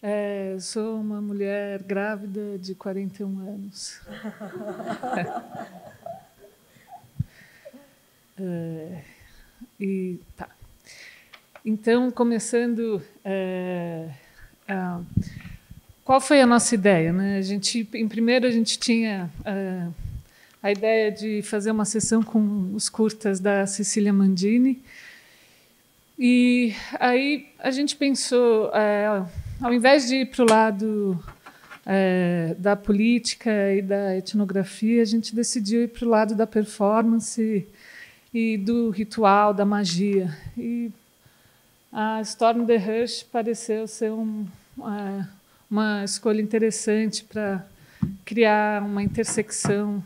É, sou uma mulher grávida de 41 anos. é, e tá. Então, começando, é, qual foi a nossa ideia? Né? A gente, em primeiro, a gente tinha é, a ideia de fazer uma sessão com os curtas da Cecília Mandini. E aí a gente pensou é, ao invés de ir para o lado é, da política e da etnografia, a gente decidiu ir para o lado da performance e do ritual, da magia. E a Storm the Hush pareceu ser um, uma, é, uma escolha interessante para criar uma intersecção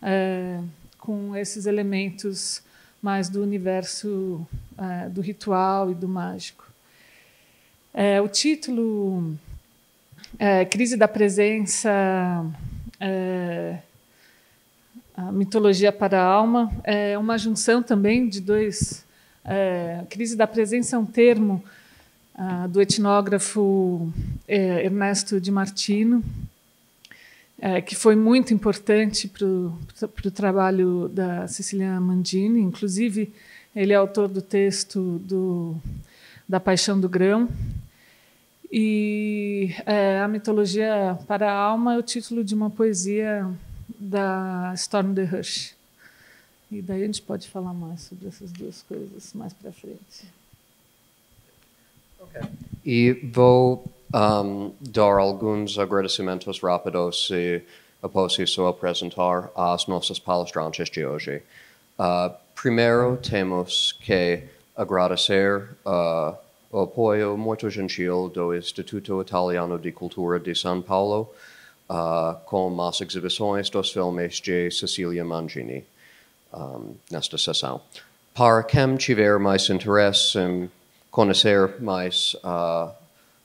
é, com esses elementos mais do universo é, do ritual e do mágico. É, o título é, Crise da Presença, é, a Mitologia para a Alma, é uma junção também de dois. É, crise da Presença é um termo ah, do etnógrafo é, Ernesto Di Martino, é, que foi muito importante para o trabalho da Cecília Mandini. Inclusive, ele é autor do texto do, da Paixão do Grão, e é, A Mitologia para a Alma é o título de uma poesia da Storm the Rush. E daí a gente pode falar mais sobre essas duas coisas mais para frente. Okay. E vou um, dar alguns agradecimentos rápidos e após isso apresentar as nossas palestrantes de hoje. Uh, primeiro, temos que agradecer uh, o uh, apoio muito gentil do Instituto Italiano de Cultura de São Paulo, uh, com as exibições dos filmes de Cecilia Mangini um, nesta sessão. Para quem tiver mais interesse em conhecer mais uh,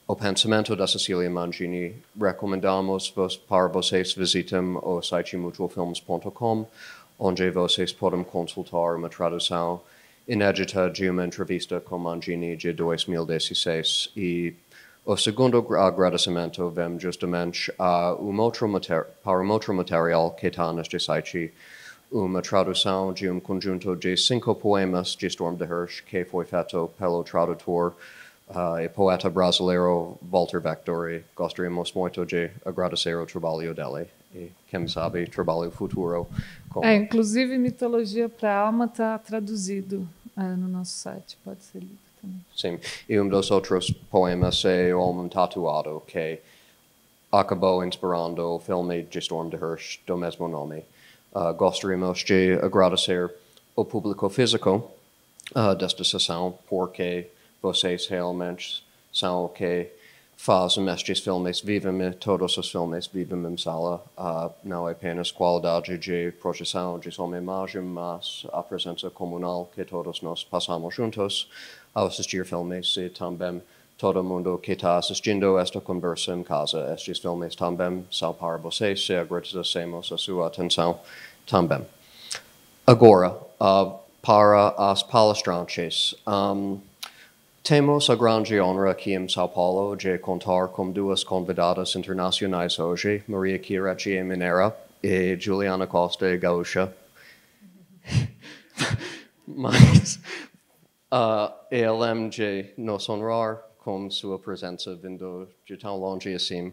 o pensamento da Cecilia Mangini, recomendamos vos, para vocês visitem o site mutualfilms.com, onde vocês podem consultar uma tradução inédita de uma entrevista com Mangini de 2016 e o segundo agradecimento vem justamente a um outro para um outro material que está neste site, uma tradução de um conjunto de cinco poemas de Storm de Hirsch que foi feito pelo tradutor uh, e poeta brasileiro Walter Vectori. Gostaríamos muito de agradecer o trabalho dele e quem sabe trabalho futuro. Com... É, inclusive mitologia para a alma está traduzido é, no nosso site, pode ser lido também. Sim, e um dos outros poemas é O Homem Tatuado, que acabou inspirando o filme de Storm de Hirsch do mesmo nome. Uh, gostaríamos de agradecer ao público físico uh, desta sessão, porque vocês realmente são o que faz mestres filmes vivem todos os filmes vivem em sala uh, não apenas qualidade de projeção de sua imagem mas a presença comunal que todos nós passamos juntos ao assistir filmes e também todo mundo que está assistindo esta conversa em casa estes filmes também são para vocês e agradecemos a sua atenção também agora uh, para as palestrantes um, Temos a grande honra aqui em São Paulo de contar com duas convidadas internacionais hoje, Maria Kira Minera e Juliana Costa Gaúcha. Mas uh, ELM de nos honrar com sua presença vindo de tão longe assim,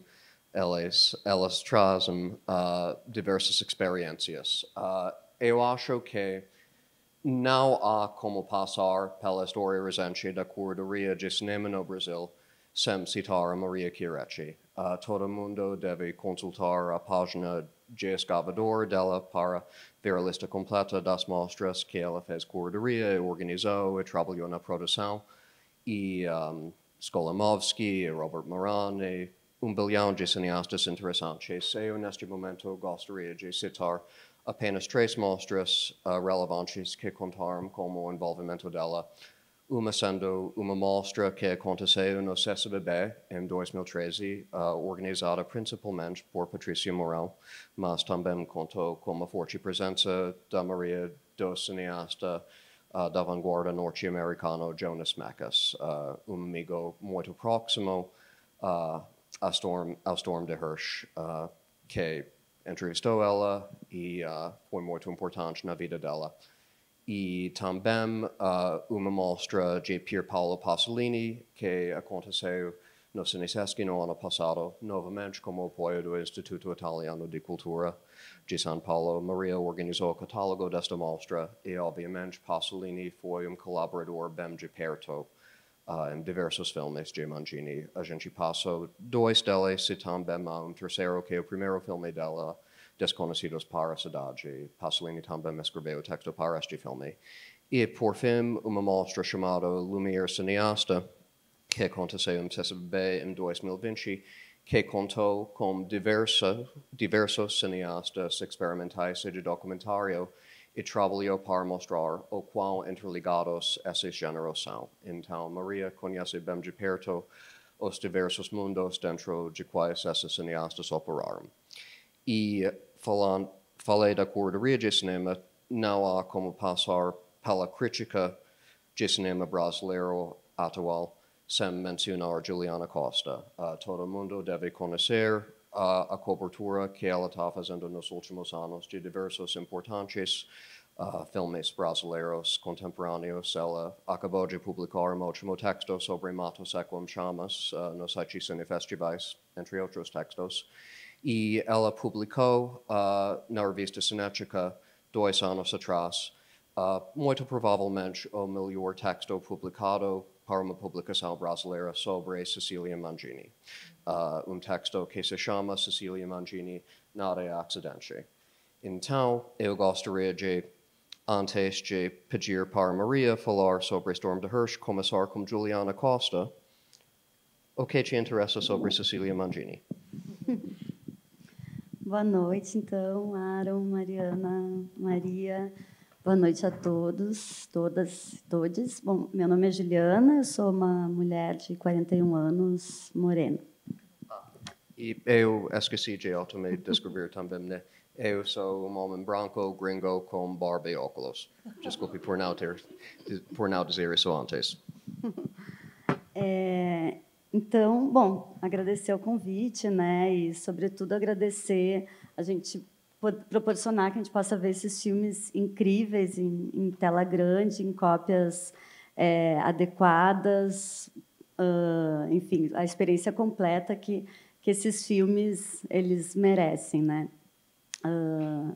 elas, elas trazem uh, diversas experiências. Uh, eu acho que não há ah, como passar pela história recente da curadoria de cinema no Brasil sem citar a Maria Chiarecci. Uh, ah, todo mundo deve consultar a página de escavador dela para ver a lista completa das mostras que ela fez curadoria, organizou e trabalhou na produção. E um, ah, Robert Moran e um bilhão de cineastas interessantes. Eu, neste momento, gostaria de citar apenas tres mostras uh, relevantes que contaram como envolvimento dela, uma sendo uma mostra que aconteceu no CSBB em 2013, uh, organizada principalmente por Patrícia Mourão, mas também contou com a forte presença da Maria do cineasta uh, da vanguarda norte-americano Jonas Mackis, uh, um amigo muito próximo uh, a Storm, a Storm de Hirsch, uh, que entrevistou ella e uh, foi importante na vida dela. E também uh, uma mostra de Pier Paolo Pasolini, que aconteceu no Siniseschi no ano passado, novamente como apoio do Instituto Italiano de Cultura de São Paulo. Maria organizou o catálogo desta mostra e, obviamente, Pasolini foi um colaborador bem de perto in uh, diversos filmes de Mangini. A gente passou dois deles bem também um terceiro, que é o primeiro filme dela, Desconhecidos para a Cidade. Pasolini também escreveu o texto para este filme. E, por fim, uma mostra chamada Lumière Cineasta, que aconteceu em CCB em um 2020, que contou com diversa, diversos cineastas experimentais e de documentário e travolio par mostrar o qual interligados esses generos são. Então, Maria conhece bem de perto os diversos mundos dentro de quais esses cineastas operarum. E falando, falei da curadoria de cinema, não há como passar pela crítica de cinema brasileiro atual sem mencionar Juliana Costa. Uh, todo mundo deve conhecer uh, a cobertura que ela está nos últimos anos de diversos importantes uh, filmes brasileiros contemporâneos. Ela acabou de publicar um último texto sobre Matos Seco Chamas uh, nos site Cinefestivais, entre outros textos. E ela publicou uh, na revista Cinética dois anos atrás, muito provavelmente o melhor texto publicado para uma publicação brasileira sobre Cecília Mangini. uh, um texto que se chama Cecília Mangini, Nada Accidente. Então, eu gostaria de, antes de pedir para Maria falar sobre Storm de Hirsch, começar com Juliana Costa. O que te interessa sobre Cecília Mangini? Boa noite, então, Aaron, Mariana, Maria. Boa noite a todos, todas, todos. Bom, meu nome é Juliana, eu sou uma mulher de 41 anos, morena. E eu esqueci de também descrever também, né? Eu sou um homem branco, gringo, com barba e óculos. Desculpe por não, ter, por não dizer isso antes. É, então, bom, agradecer o convite, né? E, sobretudo, agradecer a gente proporcionar que a gente possa ver esses filmes incríveis em, em tela grande, em cópias é, adequadas, uh, enfim, a experiência completa que que esses filmes eles merecem, né? Uh,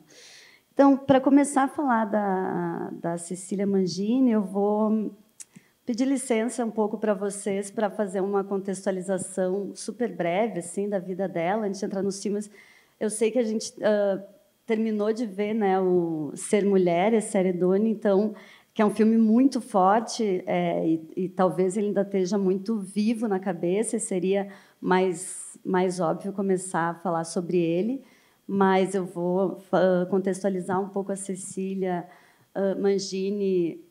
então, para começar a falar da, da Cecília Mangini, eu vou pedir licença um pouco para vocês para fazer uma contextualização super breve assim da vida dela, antes de entrar nos filmes. Eu sei que a gente uh, terminou de ver, né, o Ser Mulher, a série Dona, então que é um filme muito forte é, e, e, talvez ele ainda esteja muito vivo na cabeça. Seria mais, mais óbvio começar a falar sobre ele, mas eu vou ah, contextualizar um pouco a Cecília ah, Mangini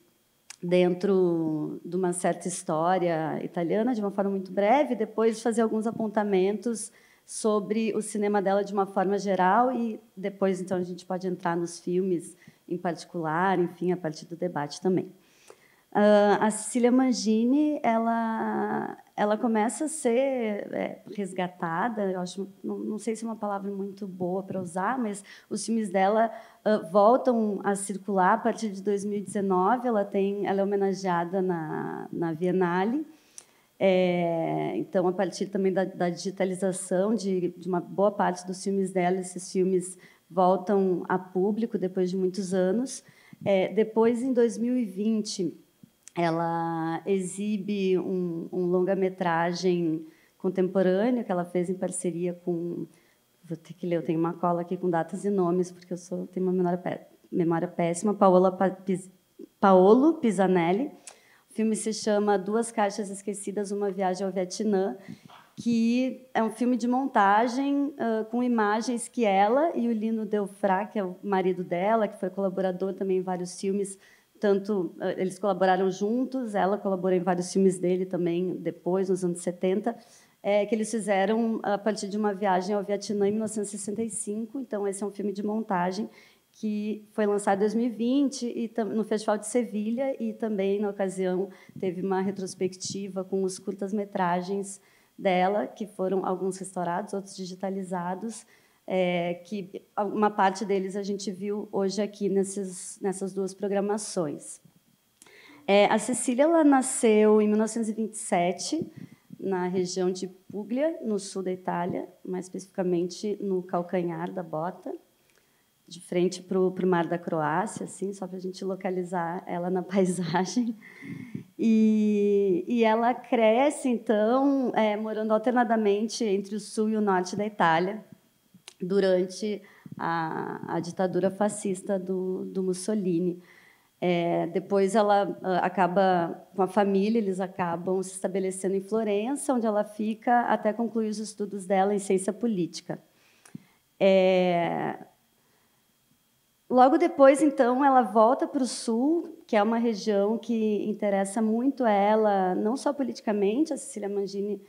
dentro de uma certa história italiana, de uma forma muito breve, depois fazer alguns apontamentos sobre o cinema dela de uma forma geral e depois então a gente pode entrar nos filmes em particular, enfim, a partir do debate também. Uh, a Cecília Mangini, ela ela começa a ser é, resgatada. Eu acho, não, não, sei se é uma palavra muito boa para usar, mas os filmes dela uh, voltam a circular a partir de 2019. Ela tem, ela é homenageada na, na Bienale. É, então, a partir também da, da digitalização de, de, uma boa parte dos filmes dela, esses filmes voltam a público depois de muitos anos. É, depois, em 2020 ela exibe um, um longa-metragem contemporâneo que ela fez em parceria com. Vou ter que ler, eu tenho uma cola aqui com datas e nomes, porque eu sou, tenho uma memória, memória péssima. Paola, Paolo Pisanelli. O filme se chama Duas Caixas Esquecidas, Uma Viagem ao Vietnã, que é um filme de montagem uh, com imagens que ela e o Lino Delfra, que é o marido dela, que foi colaborador também em vários filmes, tanto eh, eles colaboraram juntos, ela colaborou em vários filmes dele também depois, nos anos 70, é, que eles fizeram a partir de uma viagem ao Vietnã em 1965. Então, esse é um filme de montagem que foi lançado em 2020 e no Festival de Sevilha e também na ocasião teve uma retrospectiva com os curtas-metragens dela que foram alguns restaurados, outros digitalizados é, que uma parte deles a gente viu hoje aqui nessas, nessas duas programações. É, a Cecília ela nasceu em 1927 na região de Puglia, no sul da Itália, mais especificamente no calcanhar da bota, de frente para o mar da Croácia, assim, só para a gente localizar ela na paisagem. E, e ela cresce, então, é, morando alternadamente entre o sul e o norte da Itália, durante a, a ditadura fascista do, do Mussolini. É, depois ela ah, acaba com a família, eles acabam se estabelecendo em Florença, onde ela fica até concluir os estudos dela em ciência política. É, Logo depois, então, ela volta para o Sul, que é uma região que interessa muito a ela, não só politicamente, a Cecília Mangini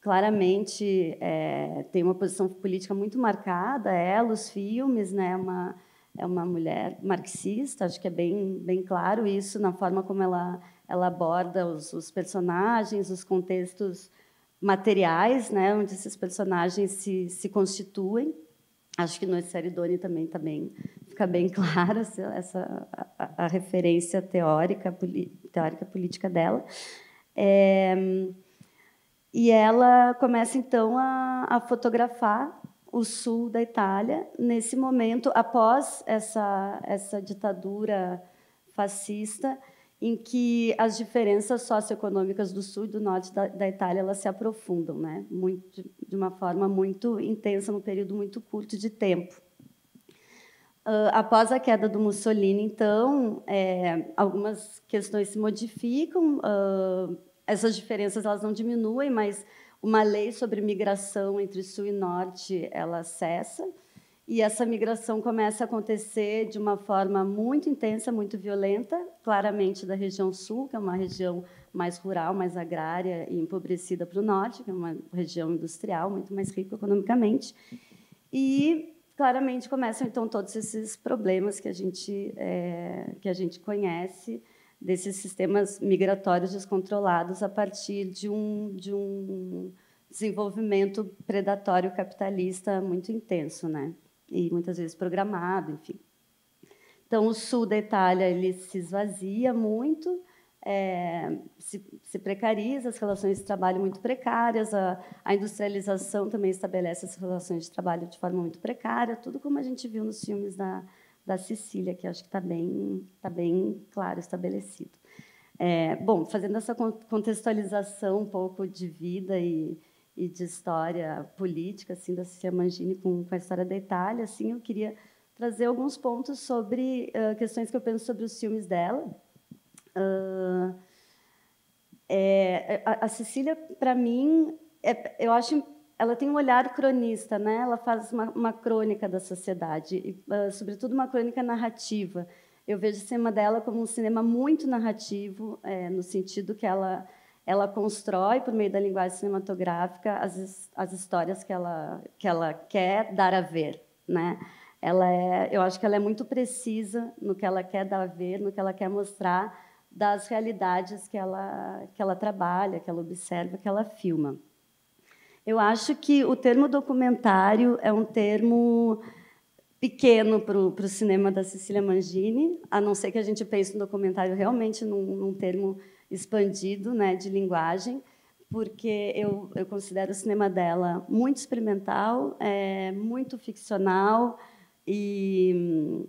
claramente é, tem uma posição política muito marcada. Ela, os filmes, né? Uma, é uma mulher marxista, acho que é bem, bem claro isso na forma como ela, ela aborda os, os personagens, os contextos materiais, né, onde esses personagens se, se constituem. Acho que no Seridoni também tá bem, fica bem clara essa, essa a, a, referência teórica, poli, teórica política dela. É, e ela começa então a, a fotografar o sul da Itália nesse momento após essa essa ditadura fascista em que as diferenças socioeconômicas do sul e do norte da, da Itália elas se aprofundam, né? Muito, de uma forma muito intensa num período muito curto de tempo. Uh, após a queda do Mussolini, então, é, algumas questões se modificam. Uh, essas diferenças elas não diminuem, mas uma lei sobre migração entre sul e norte ela cessa e essa migração começa a acontecer de uma forma muito intensa, muito violenta, claramente da região sul, que é uma região mais rural, mais agrária e empobrecida para o norte, que é uma região industrial muito mais rica economicamente, e claramente começam então todos esses problemas que a gente é, que a gente conhece desses sistemas migratórios descontrolados a partir de um, de um desenvolvimento predatório capitalista muito intenso, né? E muitas vezes programado, enfim. Então, o sul da Itália ele se esvazia muito, é, se, se, precariza, as relações de trabalho muito precárias, a, a industrialização também estabelece as relações de trabalho de forma muito precária, tudo como a gente viu nos filmes da, da Sicília, que acho que está bem, tá bem claro estabelecido. É, bom, fazendo essa contextualização um pouco de vida e, e de história política assim da Cecília Mangini com, com, a história da Itália, assim, eu queria trazer alguns pontos sobre uh, questões que eu penso sobre os filmes dela. Uh, é, a, a Sicília, para mim, é, eu acho ela tem um olhar cronista, né? Ela faz uma, uma crônica da sociedade, e, uh, sobretudo uma crônica narrativa. Eu vejo o cinema dela como um cinema muito narrativo, é, no sentido que ela ela constrói por meio da linguagem cinematográfica as, as histórias que ela que ela quer dar a ver, né? Ela é, eu acho que ela é muito precisa no que ela quer dar a ver, no que ela quer mostrar das realidades que ela que ela trabalha, que ela observa, que ela filma. Eu acho que o termo documentário é um termo pequeno para o cinema da Cecília Mangini, a não ser que a gente pense no documentário realmente num, num termo expandido né, de linguagem, porque eu, eu, considero o cinema dela muito experimental, é, muito ficcional e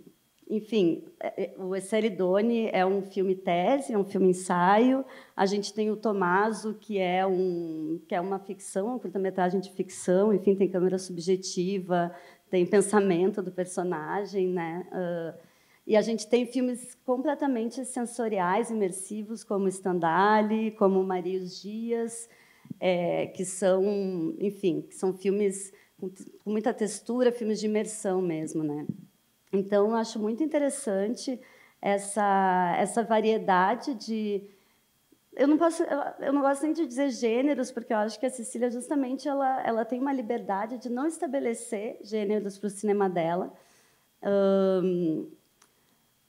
enfim, é, é, o Esseridone é um filme tese, é um filme ensaio. A gente tem o Tomaso, que é, um, que é uma ficção, uma curta-metragem de ficção, enfim, tem câmera subjetiva, tem pensamento do personagem, né? Uh, e a gente tem filmes completamente sensoriais, imersivos, como Stendhal, como Marius Dias, é, que são, enfim, que são filmes com, com muita textura, filmes de imersão mesmo, né? Então, eu acho muito interessante essa, essa variedade de. Eu não, posso, eu, não gosto nem de dizer gêneros, porque eu acho que a Cecília, justamente, ela, ela tem uma liberdade de não estabelecer gêneros para o cinema dela.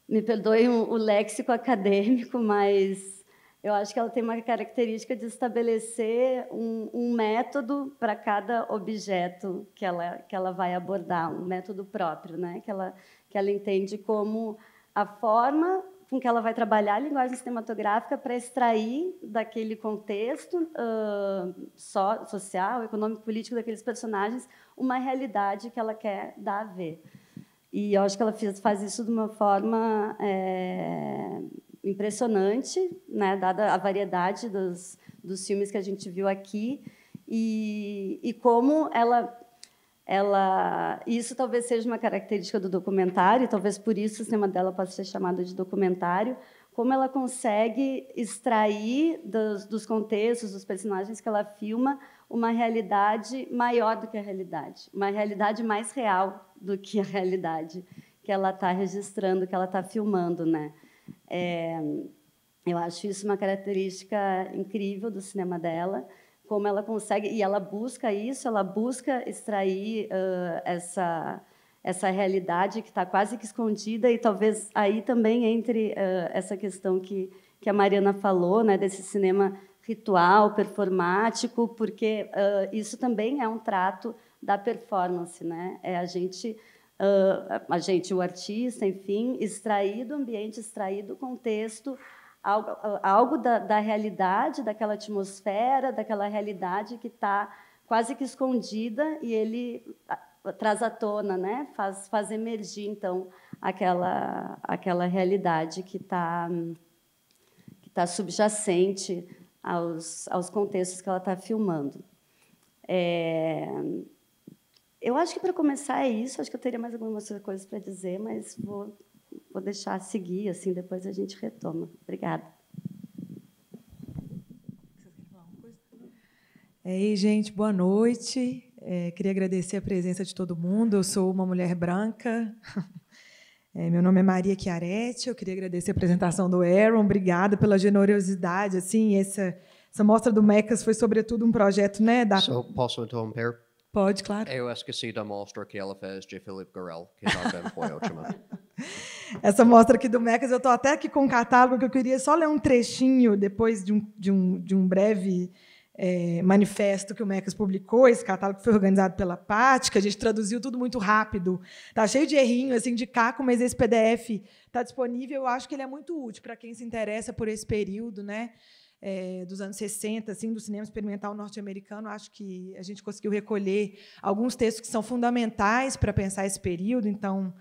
me perdoem o léxico acadêmico, mas eu acho que ela tem uma característica de estabelecer um, um método para cada objeto que ela, que ela vai abordar, um método próprio, né? que, ela, que ela entende como a forma com que ela vai trabalhar a linguagem cinematográfica para extrair daquele contexto uh, so, social, econômico, político daqueles personagens uma realidade que ela quer dar a ver. E eu acho que ela faz isso de uma forma é, impressionante, né, dada a variedade dos, dos filmes que a gente viu aqui, e, e como ela ela isso talvez seja uma característica do documentário, talvez por isso o cinema dela possa ser chamado de documentário, como ela consegue extrair dos, dos, contextos, dos personagens que ela filma, uma realidade maior do que a realidade, uma realidade mais real do que a realidade que ela está registrando, que ela está filmando, né? É, eu acho isso uma característica incrível do cinema dela, como ela consegue e ela busca isso, ela busca extrair uh, essa essa realidade que está quase que escondida e talvez aí também entre uh, essa questão que que a Mariana falou, né, desse cinema ritual, performático, porque uh, isso também é um trato da performance, né? É a gente uh, a gente, o artista, enfim, extrair do ambiente, extrair do contexto algo, ah, algo da, da realidade, daquela atmosfera, daquela realidade que está quase que escondida e ele ah, traz à tona, né? Faz, faz emergir então aquela aquela realidade que está que tá subjacente aos, aos contextos que ela está filmando. É, eu acho que para começar é isso. Acho que eu teria mais algumas coisas para dizer, mas vou, vou deixar seguir, assim, depois a gente retoma. Obrigada. Ei, gente, boa noite. É, queria agradecer a presença de todo mundo. Eu sou uma mulher branca. É, meu nome é Maria Chiaretti. Eu queria agradecer a apresentação do Aaron. Obrigada pela generosidade. Assim, essa, essa mostra do Mecas foi sobretudo um projeto, né? Da... So, posso interromper? Pode, claro. Eu esqueci da mostra que ela fez de Philip Garel, que também foi ótima. Essa mostra aqui do Mecas, eu estou até aqui com um catálogo que eu queria só ler um trechinho depois de um, de um, de um breve é, manifesto que o Mecas publicou, esse catálogo foi organizado pela Pática, a gente traduziu tudo muito rápido. Tá cheio de errinho, assim, de caco, mas esse PDF está disponível, eu acho que ele é muito útil para quem se interessa por esse período, né? é, dos anos 60, assim, do cinema experimental norte-americano, acho que a gente conseguiu recolher alguns textos que são fundamentais para pensar esse período. Então,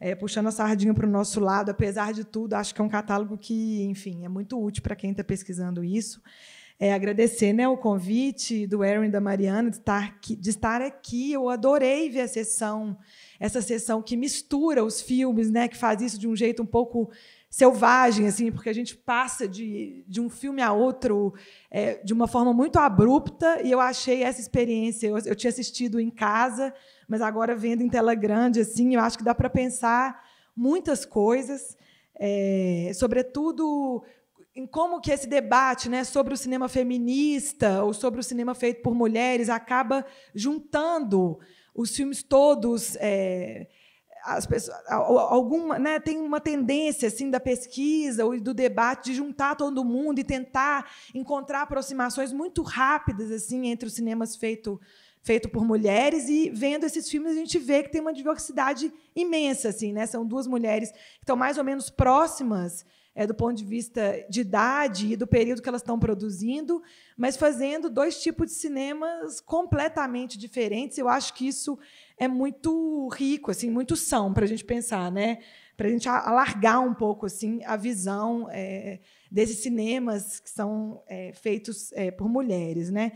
é, puxando a sardinha para o nosso lado, apesar de tudo, acho que é um catálogo que, enfim, é muito útil para quem está pesquisando isso. É, agradecer né, o convite do Erin e da Mariana de estar, aqui, de estar aqui. Eu adorei ver a sessão, essa sessão que mistura os filmes, né, que faz isso de um jeito um pouco selvagem, assim, porque a gente passa de, de um filme a outro é, de uma forma muito abrupta, e eu achei essa experiência. Eu, eu tinha assistido em casa, mas agora vendo em tela grande, assim, eu acho que dá para pensar muitas coisas, é, sobretudo em como que esse debate né, sobre o cinema feminista ou sobre o cinema feito por mulheres acaba juntando os filmes todos é, as pessoas, alguma, né, tem uma tendência assim da pesquisa ou do debate de juntar todo mundo e tentar encontrar aproximações muito rápidas assim entre os cinemas feito feito por mulheres e vendo esses filmes a gente vê que tem uma diversidade imensa assim, né? São duas mulheres que estão mais ou menos próximas é, do ponto de vista de idade e do período que elas estão produzindo, mas fazendo dois tipos de cinemas completamente diferentes. Eu acho que isso é muito rico, assim, muito são para a gente pensar, né? Para a gente alargar um pouco assim a visão é, desses cinemas que são é, feitos é, por mulheres, né?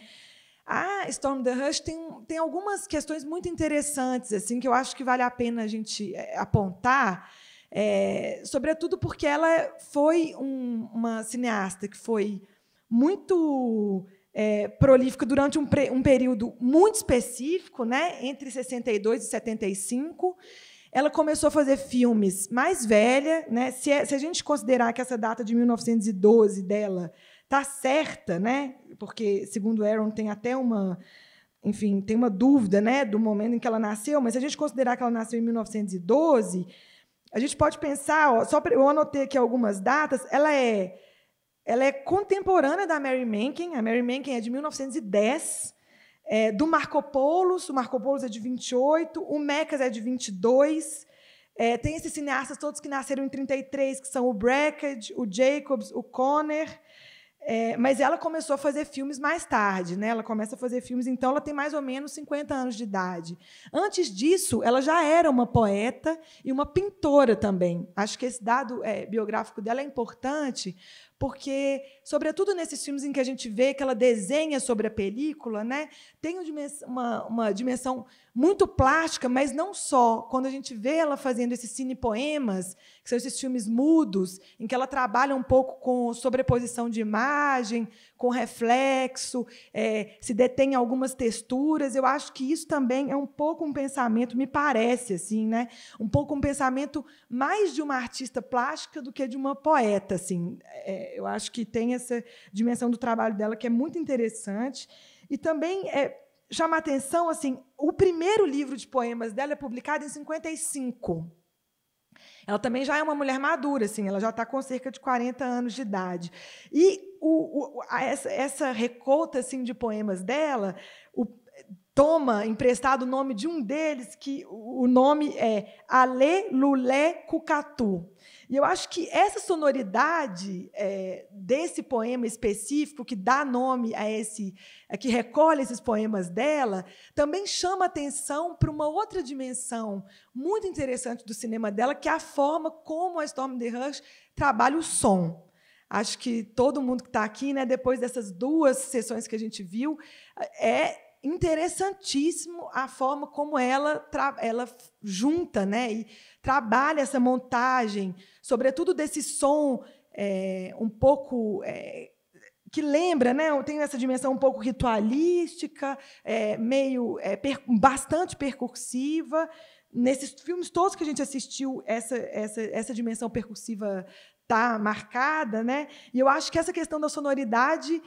A Storm the Rush tem, tem algumas questões muito interessantes assim que eu acho que vale a pena a gente é, apontar é, sobretudo porque ela foi um, uma cineasta que foi muito é, prolífica durante um, pre, um, período muito específico, né, entre 62 e 75. Ela começou a fazer filmes mais velha. Né, se, é, se a gente considerar que essa data de 1912 dela tá certa, né, porque, segundo Aaron, tem até uma enfim, tem uma dúvida né, do momento em que ela nasceu, mas se a gente considerar que ela nasceu em 1912, a gente pode pensar, ó, só pra, eu anotei aqui algumas datas, ela é ela é contemporânea da Mary Mencken, a Mary Mencken é de 1910, é, do Marco Polo, o Marco Polo é de 28, o Mecas é de 22, é, tem esses cineastas todos que nasceram em 33, que são o Brackett, o Jacobs, o Conner, é, mas ela começou a fazer filmes mais tarde, né? Ela começa a fazer filmes, então ela tem mais ou menos 50 anos de idade. Antes disso, ela já era uma poeta e uma pintora também. Acho que esse dado é, biográfico dela é importante, porque, sobretudo nesses filmes em que a gente vê que ela desenha sobre a película, né, tem uma, uma dimensão muito plástica, mas não só. Quando a gente vê ela fazendo esses cine poemas, que são esses filmes mudos, em que ela trabalha um pouco com sobreposição de imagem, com reflexo, é, se detém algumas texturas. Eu acho que isso também é um pouco um pensamento, me parece assim, né? Um pouco um pensamento mais de uma artista plástica do que de uma poeta, assim. É, eu acho que tem essa dimensão do trabalho dela que é muito interessante e também é, chama atenção assim, o primeiro livro de poemas dela é publicado em 55. Ela também já é uma mulher madura, assim, ela já está com cerca de 40 anos de idade. E o, o, essa, essa recolta assim, de poemas dela o, toma emprestado o nome de um deles, que o nome é Ale Lulé Cucatu. E eu acho que essa sonoridade é, desse poema específico, que dá nome a esse, que recolhe esses poemas dela, também chama atenção para uma outra dimensão muito interessante do cinema dela, que é a forma como a Storm the Rush trabalha o som. Acho que todo mundo que está aqui, né, depois dessas duas sessões que a gente viu, é interessantíssimo a forma como ela, ela junta né, e trabalha essa montagem, sobretudo desse som é, um pouco. É, que lembra, né? Tem essa dimensão um pouco ritualística, é, meio é, per, bastante percursiva. Nesses filmes todos que a gente assistiu, essa, essa, essa dimensão percursiva tá marcada, né? E eu acho que essa questão da sonoridade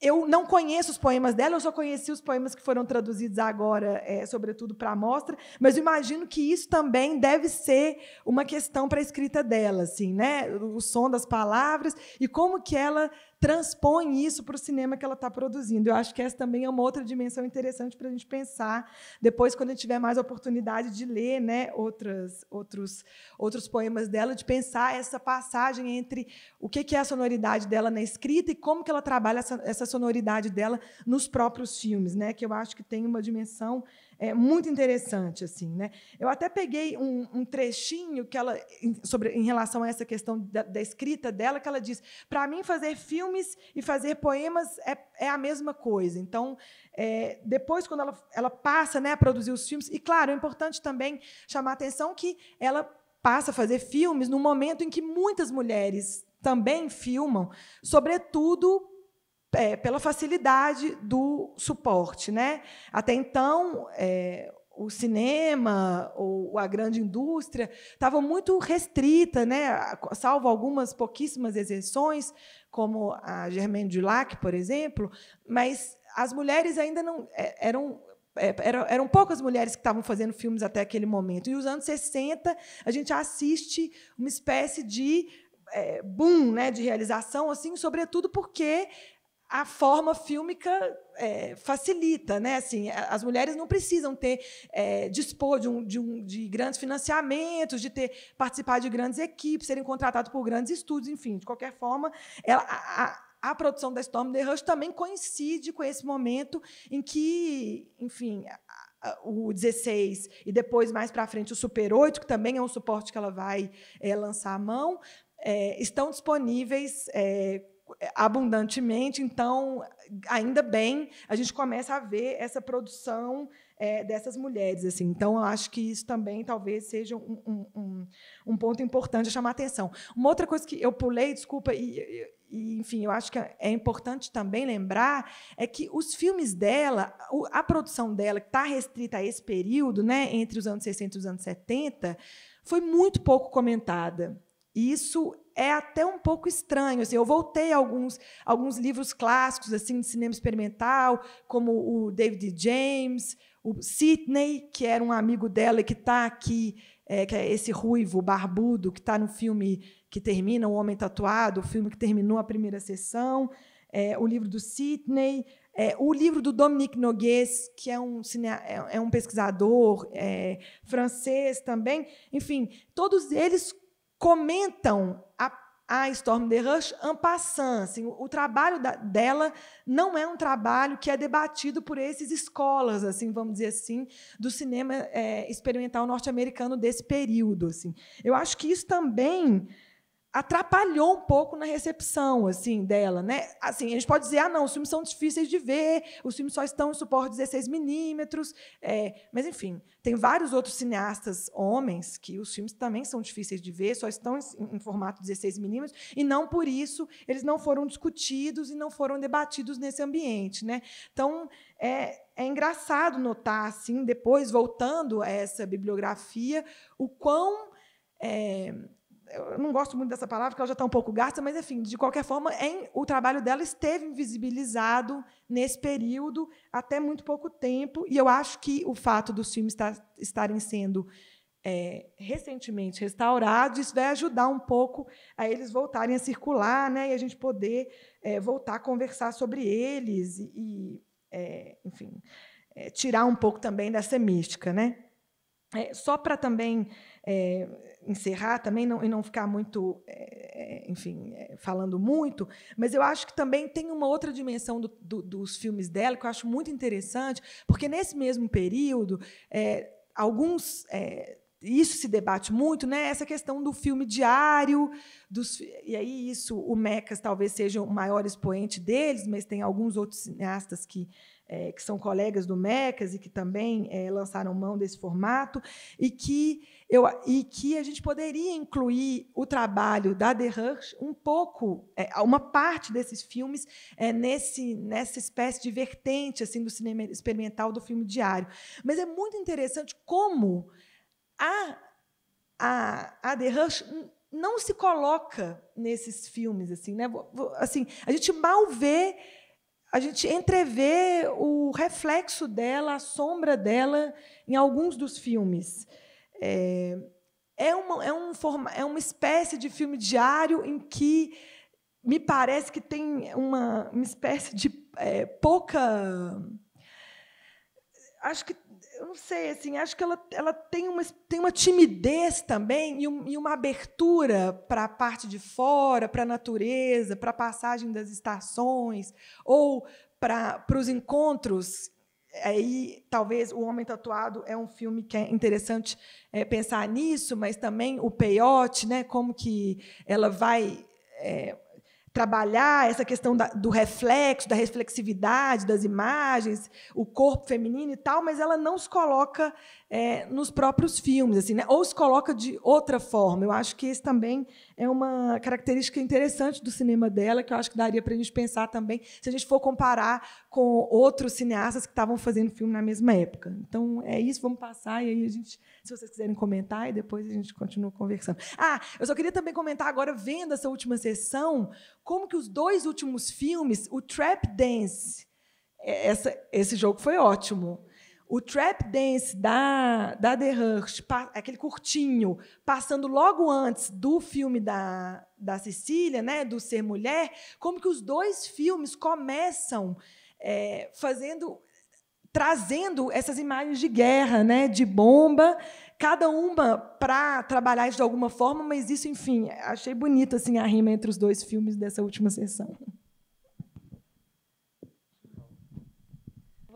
eu não conheço os poemas dela, eu só conheci os poemas que foram traduzidos agora, é, sobretudo para a mostra, mas eu imagino que isso também deve ser uma questão para a escrita dela, assim, né? O som das palavras e como que ela transpõe isso para o cinema que ela está produzindo. Eu acho que essa também é uma outra dimensão interessante para a gente pensar depois, quando a gente tiver mais oportunidade de ler né, outras, outros, outros poemas dela, de pensar essa passagem entre o que, que é a sonoridade dela na escrita e como que ela trabalha essa, essa sonoridade dela nos próprios filmes, né? Que eu acho que tem uma dimensão é, muito interessante, assim, né? Eu até peguei um, um trechinho que ela em, sobre em relação a essa questão da, da escrita dela, que ela diz: para mim fazer filmes e fazer poemas é, é a mesma coisa. Então, é, depois quando ela, ela passa, né, a produzir os filmes e claro, é importante também chamar a atenção que ela passa a fazer filmes no momento em que muitas mulheres também filmam, sobretudo é, pela facilidade do suporte. Né? Até então, é, o cinema ou a grande indústria estava muito restrita, né? salvo algumas pouquíssimas exceções, como a Germaine Dulac, por exemplo, mas as mulheres ainda não é, eram é, eram, eram poucas mulheres que estavam fazendo filmes até aquele momento. E os anos 60, a gente assiste uma espécie de é, boom né, de realização, assim, sobretudo porque a forma fílmica é, facilita, né? Assim, as mulheres não precisam ter é, dispor de, um, de, um, de, grandes financiamentos, de ter participar de grandes equipes, serem contratadas por grandes estúdios, enfim, de qualquer forma, ela, a, a, produção da Storm The Rush também coincide com esse momento em que, enfim, a, a, o 16 e depois mais para frente o Super 8, que também é um suporte que ela vai é, lançar à mão, é, estão disponíveis é, abundantemente. Então, ainda bem, a gente começa a ver essa produção é, dessas mulheres. assim. Então, eu acho que isso também talvez seja um, um, um ponto importante a chamar a atenção. Uma outra coisa que eu pulei, desculpa, e, e, enfim, eu acho que é importante também lembrar é que os filmes dela, a produção dela, que está restrita a esse período, né, entre os anos 60 e os anos 70, foi muito pouco comentada. Isso é até um pouco estranho. Assim, eu voltei a alguns, alguns livros clássicos assim de cinema experimental, como o David James, o Sidney, que era um amigo dela e que está aqui, é, que é esse ruivo barbudo que está no filme que termina O Homem Tatuado, o filme que terminou a primeira sessão, é, o livro do Sidney, é, o livro do Dominique Nogues, que é um, cine... É, é um pesquisador é, francês também. Enfim, todos eles comentam a, a Storm the Rush en passant. Assim, o, o, trabalho da, dela não é um trabalho que é debatido por esses escolas, assim, vamos dizer assim, do cinema é, experimental norte-americano desse período. Assim. Eu acho que isso também atrapalhou um pouco na recepção assim dela, né? Assim, a gente pode dizer, ah, não, os filmes são difíceis de ver, os filmes só estão em suporte 16 milímetros, é, mas enfim, tem vários outros cineastas homens que os filmes também são difíceis de ver, só estão em, em formato 16 milímetros e não por isso eles não foram discutidos e não foram debatidos nesse ambiente, né? Então é, é engraçado notar assim, depois voltando a essa bibliografia, o quão é, eu não gosto muito dessa palavra, porque ela já está um pouco gasta, mas, enfim, de qualquer forma, em, o trabalho dela esteve invisibilizado nesse período até muito pouco tempo. E eu acho que o fato dos filmes estar, estarem sendo é, recentemente restaurados, isso vai ajudar um pouco a eles voltarem a circular né, e a gente poder é, voltar a conversar sobre eles e, e é, enfim, é, tirar um pouco também dessa mística. Né? É, só para também é, encerrar também não, e não ficar muito, é, é, enfim, é, falando muito, mas eu acho que também tem uma outra dimensão do, do, dos filmes dela que eu acho muito interessante, porque nesse mesmo período, é, alguns é, isso se debate muito, né? Essa questão do filme diário, dos, e aí isso, o Mecas talvez seja o maior expoente deles, mas tem alguns outros cineastas que, é, que são colegas do Mecas e que também é, lançaram mão desse formato, e que, eu, e que a gente poderia incluir o trabalho da The Hirsch um pouco, é, uma parte desses filmes nesse, nessa espécie de vertente assim do cinema experimental do filme diário. Mas é muito interessante como a, a, a The Rush não se coloca nesses filmes, assim, né? Assim, a gente mal vê, a gente entrevê o reflexo dela, a sombra dela em alguns dos filmes. É, é, uma, é, um forma, é uma espécie de filme diário em que me parece que tem uma, uma espécie de é, pouca. Acho que eu não sei, assim, acho que ela, ela tem, uma, tem uma timidez também e, um, e uma abertura para a parte de fora, para a natureza, para a passagem das estações, ou para os encontros. Aí, talvez, O Homem Tatuado é um filme que é interessante é, pensar nisso, mas também o peiote, né, como que ela vai... É, trabalhar essa questão da, do reflexo, da reflexividade das imagens, o corpo feminino e tal, mas ela não se coloca é, nos próprios filmes, assim, né? ou se coloca de outra forma. Eu acho que esse também é uma característica interessante do cinema dela, que eu acho que daria para a gente pensar também, se a gente for comparar com outros cineastas que estavam fazendo filme na mesma época. Então, é isso, vamos passar, e aí a gente, se vocês quiserem comentar, e depois a gente continua conversando. Ah, eu só queria também comentar agora, vendo essa última sessão, como que os dois últimos filmes, o Trap Dance, é, essa, esse jogo foi ótimo. O trap dance da, da The Hurst, aquele curtinho, passando logo antes do filme da, da Cecília, né, do Ser Mulher, como que os dois filmes começam é, fazendo trazendo essas imagens de guerra, né, de bomba, cada uma para trabalhar isso de alguma forma, mas isso, enfim, achei bonito assim a rima entre os dois filmes dessa última sessão.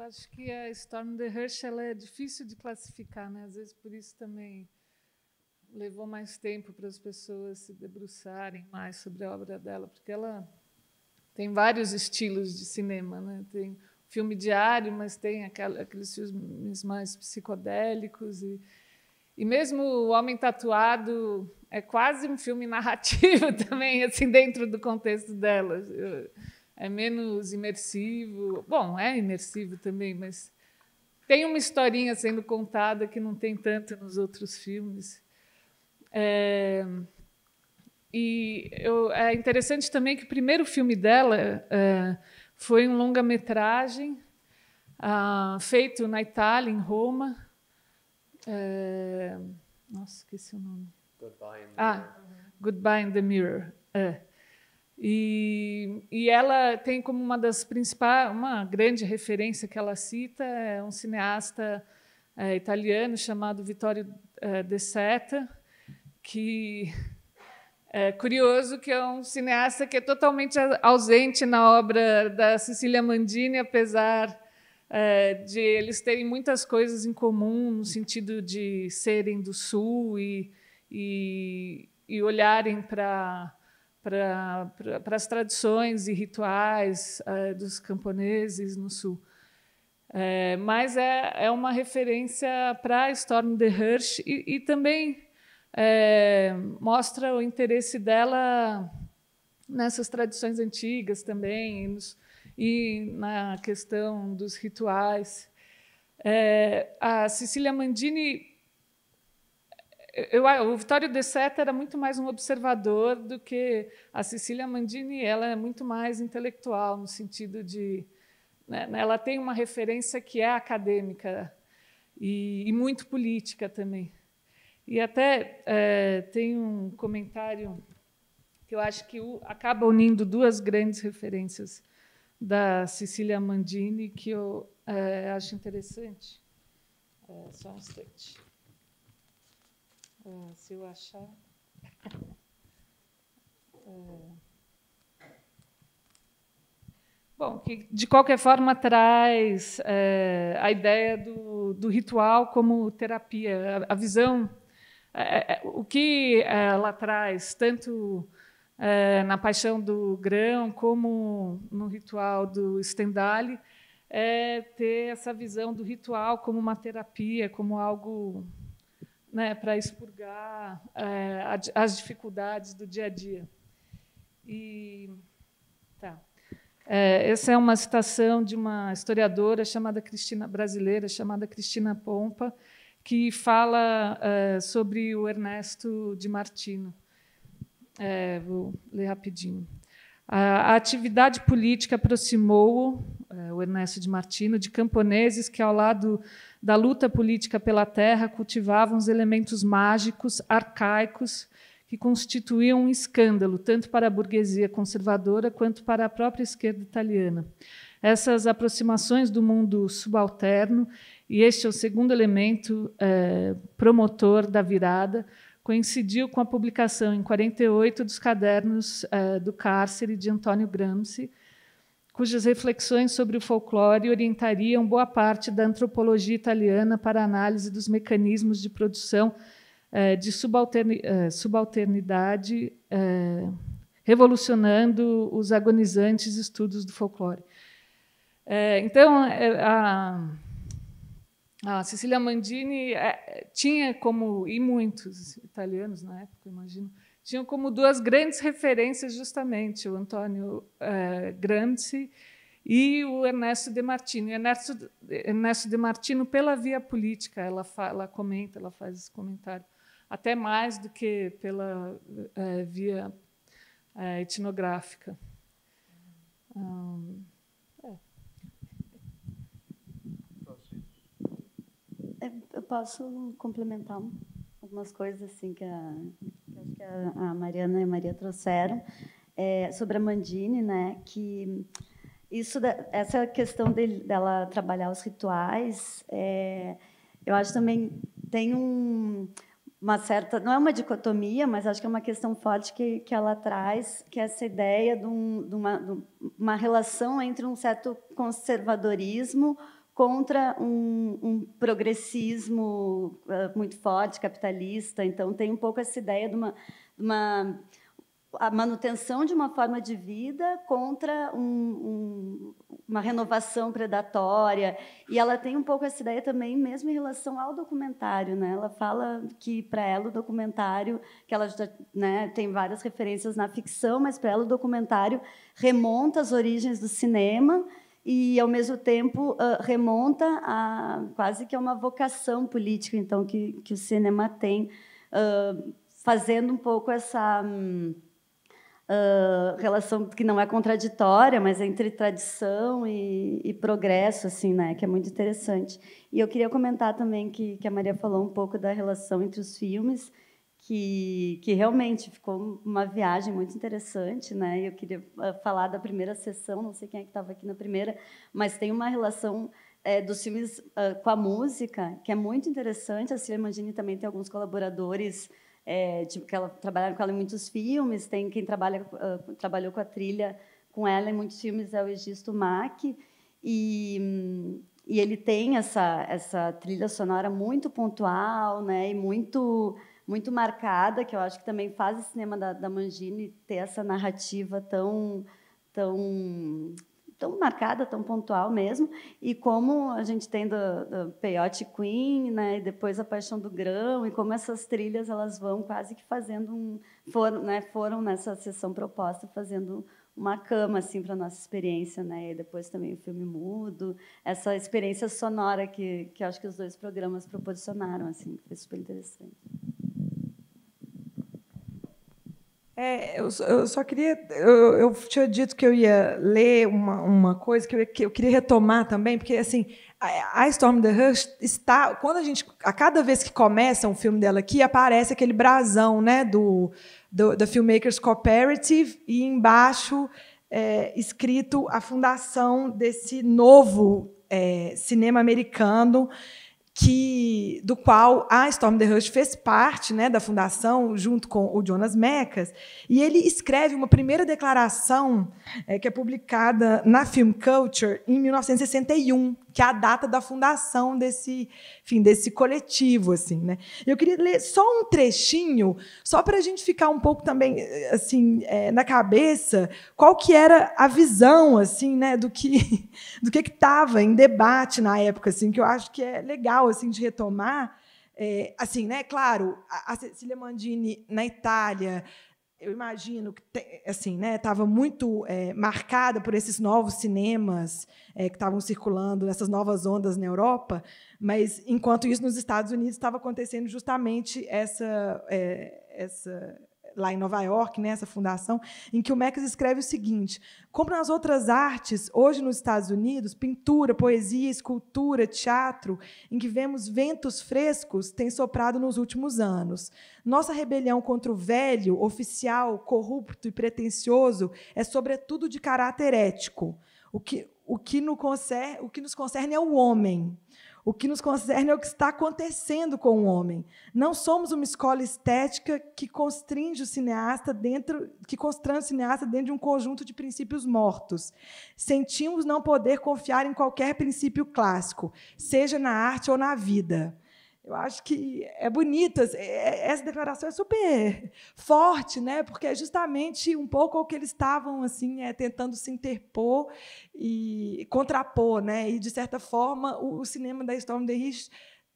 acho que a é, Storm the Hirsch ela é difícil de classificar, né? Às vezes por isso também levou mais tempo para as pessoas se debruçarem mais sobre a obra dela, porque ela tem vários estilos de cinema, né? Tem filme diário, mas tem aqueles filmes mais psicodélicos e e mesmo o Homem Tatuado é quase um filme narrativo também, assim, dentro do contexto dela. Eu, é menos imersivo. Bom, é imersivo também, mas tem uma historinha sendo contada que não tem tanto nos outros filmes. É, e eu, é interessante também que o primeiro filme dela é, foi um longa-metragem é, feito na Itália, em Roma. É, nossa, esqueci o nome. Goodbye in the ah, Mirror. Goodbye in the Mirror. É. E, e ela tem como uma das principais, uma grande referência que ela cita, é um cineasta é, italiano chamado Vittorio é, De Seta, que é curioso que é um cineasta que é totalmente ausente na obra da Cecília Mandini, apesar é, de eles terem muitas coisas em comum no sentido de serem do Sul e, e, e olharem para para as tradições e rituais é, dos camponeses no sul. É, mas é, é uma referência para Storm de Hirsch e, e também é, mostra o interesse dela nessas tradições antigas também e, nos, e na questão dos rituais. a Cecília Mandini eu, o Vitório De Seta era muito mais um observador do que a Cecília Mandini. Ela é muito mais intelectual, no sentido de. Né, né, ela tem uma referência que é acadêmica e, e muito política também. E até é, tem um comentário que eu acho que acaba unindo duas grandes referências da Cecília Mandini que eu é, acho interessante. É, só um instante. É, se eu achar. É, bom, que de qualquer forma traz é, a ideia do, do ritual como terapia, a, a visão, é, é o que ela traz, tanto na Paixão do Grão como no ritual do Stendhal, é ter essa visão do ritual como uma terapia, como algo né, para expurgar é, as dificuldades do dia a dia. E tá. É, essa é uma citação de uma historiadora chamada Cristina brasileira chamada Cristina Pompa que fala é, sobre o Ernesto de Martino. É, vou ler rapidinho. A, a atividade política aproximou o, é, o Ernesto de Martino de camponeses que, ao lado da luta política pela terra cultivavam os elementos mágicos, arcaicos, que constituíam um escândalo, tanto para a burguesia conservadora quanto para a própria esquerda italiana. Essas aproximações do mundo subalterno, e este é o segundo elemento é, promotor da virada, coincidiu com a publicação em 48 dos cadernos é, do cárcere de Antônio Gramsci, cujas reflexões sobre o folclore orientariam boa parte da antropologia italiana para a análise dos mecanismos de produção eh, de subalterni eh, subalternidade, eh, revolucionando os agonizantes estudos do folclore. Eh, então, eh, a, a Cecília Mandini tinha como, e muitos italianos na época, imagino, tinham como duas grandes referências justamente o Antônio eh, Gramsci e o Ernesto De Martino. E Ernesto, Ernesto De Martino, pela via política, ela, ela comenta, ela faz esse comentário, até mais do que pela eh, via eh, etnográfica. Um, é. é. Eu posso complementar algumas coisas assim que a que a Mariana e a Maria trouxeram, é, sobre a Mandine, né, que isso, essa questão dela trabalhar os rituais, é, eu acho também tem um, uma certa, não é uma dicotomia, mas acho que é uma questão forte que, que ela traz, que é essa ideia de, um, de, uma, de uma relação entre um certo conservadorismo contra um, um progressismo ah, muito forte, capitalista. Então, tem um pouco essa ideia de uma, uma a manutenção de uma forma de vida contra um, um, uma renovação predatória. E ela tem um pouco essa ideia também, mesmo em relação ao documentário. Né? Ela fala que, para ela, o documentário, que ela né, tem várias referências na ficção, mas para ela o documentário remonta às origens do cinema e, ao mesmo tempo, ah, remonta a quase que a uma vocação política, então, que, que o cinema tem, ah, fazendo um pouco essa hum, ah, relação que não é contraditória, mas é entre tradição e, e, progresso, assim, né? Que é muito interessante. E eu queria comentar também que, que a Maria falou um pouco da relação entre os filmes que, que realmente ficou uma viagem muito interessante, né? Eu queria ah, falar da primeira sessão, não sei quem é que estava aqui na primeira, mas tem uma relação é, dos filmes uh, com a música que é muito interessante. A Silvia Mangini também tem alguns colaboradores é, que ela trabalharam com ela em muitos filmes. Tem quem trabalha uh, trabalhou com a trilha com ela em muitos filmes é o Egisto Mack e e ele tem essa essa trilha sonora muito pontual, né? E muito muito marcada, que eu acho que também faz o cinema da, da Mangini ter essa narrativa tão, tão, tão marcada, tão pontual mesmo. E como a gente tem do, do Peyote Queen, né, e depois a Paixão do Grão, e como essas trilhas elas vão quase que fazendo um. Foram, né, foram nessa sessão proposta fazendo uma cama assim para nossa experiência, né? E depois também o filme mudo, essa experiência sonora que que acho que os dois programas proporcionaram, assim, foi super interessante. É, eu, eu, só queria. Eu, eu, tinha dito que eu ia ler uma, uma coisa que eu, que eu queria retomar também, porque assim, a, a Storm the Rush está. Quando a gente. A cada vez que começa um filme dela aqui, aparece aquele brasão, né? Do, do da Filmmakers Cooperative, e embaixo é, escrito a fundação desse novo é, cinema americano que do qual a Storm the Rush fez parte, né, da fundação junto com o Jonas Mekas, e ele escreve uma primeira declaração é, que é publicada na Film Culture em 1961, que é a data da fundação desse, enfim, desse coletivo, assim, né? Eu queria ler só um trechinho, só para a gente ficar um pouco também, assim, é, na cabeça, qual que era a visão, assim, né, do que do que estava em debate na época, assim, que eu acho que é legal, assim, de retomar, é, assim, né? Claro, a Cecília Mandini na Itália, eu imagino que assim né estava muito é, marcada por esses novos cinemas é, que estavam circulando essas novas ondas na Europa mas enquanto isso nos Estados Unidos estava acontecendo justamente essa é, essa lá em Nova York, nessa né, fundação, em que o Max escreve o seguinte: como nas outras artes, hoje nos Estados Unidos, pintura, poesia, escultura, teatro, em que vemos ventos frescos, tem soprado nos últimos anos. Nossa rebelião contra o velho, oficial, corrupto e pretensioso é, sobretudo, de caráter ético. O que, o que, no concerne, o que nos concerne é o homem. O que nos concerne é o que está acontecendo com o homem. Não somos uma escola estética que constringe o cineasta dentro, que constrange o cineasta dentro de um conjunto de princípios mortos. Sentimos não poder confiar em qualquer princípio clássico, seja na arte ou na vida. Eu acho que é bonita. É, é, essa declaração é super forte, né? Porque é justamente um pouco o que eles estavam assim é, tentando se interpor e contrapor, né? E de certa forma o, o cinema da Storm the Rich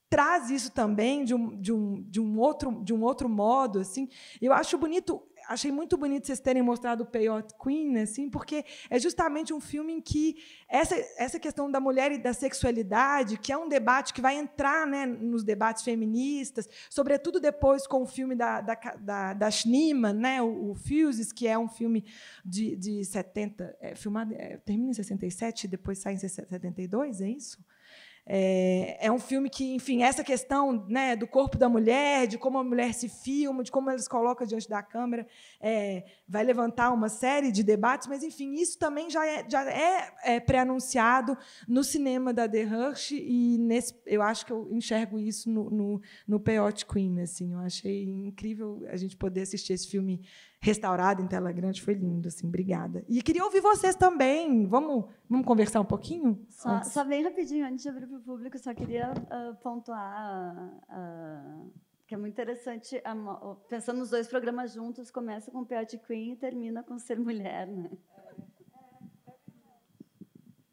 traz isso também de um, de um, de um outro de um outro modo, assim. Eu acho bonito achei muito bonito vocês terem mostrado o Peyote Queen, assim, porque é justamente um filme em que essa, essa questão da mulher e da sexualidade, que é um debate que vai entrar né, nos debates feministas, sobretudo depois com o filme da, da, da, da Schneemann, né, o, o Fuses, que é um filme de, de 70, é, filmado, é, termina em 67 depois sai em 72, é isso? É, é, um filme que, enfim, essa questão né, do corpo da mulher, de como a mulher se filma, de como eles colocam diante da câmera, é, vai levantar uma série de debates, mas, enfim, isso também já é, já é, é pré-anunciado no cinema da The Hirsch, e nesse, eu acho que eu enxergo isso no, no, no Peyote Queen. Assim, eu achei incrível a gente poder assistir esse filme restaurada em Tela Grande, foi lindo, assim, obrigada. E queria ouvir vocês também. Vamos, vamos conversar um pouquinho? Só, só bem rapidinho, antes de abrir para o público, só queria uh, pontuar uh, que é muito interessante, pensando nos dois programas juntos, começa com o Piat Queen e termina com Ser Mulher, né?